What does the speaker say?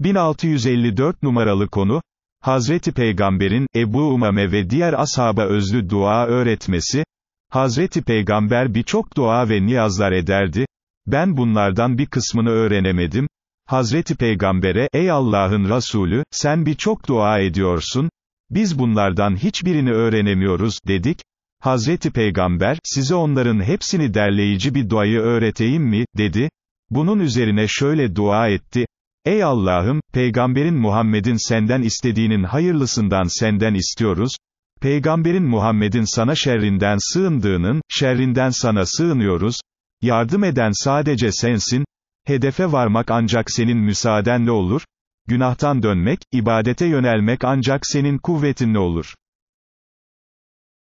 1654 numaralı konu, Hazreti Peygamber'in, Ebu Umame ve diğer ashaba özlü dua öğretmesi, Hazreti Peygamber birçok dua ve niyazlar ederdi, ben bunlardan bir kısmını öğrenemedim, Hazreti Peygamber'e, ey Allah'ın Resulü, sen birçok dua ediyorsun, biz bunlardan hiçbirini öğrenemiyoruz, dedik, Hazreti Peygamber, size onların hepsini derleyici bir duayı öğreteyim mi, dedi, bunun üzerine şöyle dua etti, Ey Allah'ım, peygamberin Muhammed'in senden istediğinin hayırlısından senden istiyoruz, peygamberin Muhammed'in sana şerrinden sığındığının, şerrinden sana sığınıyoruz, yardım eden sadece sensin, hedefe varmak ancak senin müsaadenle olur, günahtan dönmek, ibadete yönelmek ancak senin kuvvetinle olur.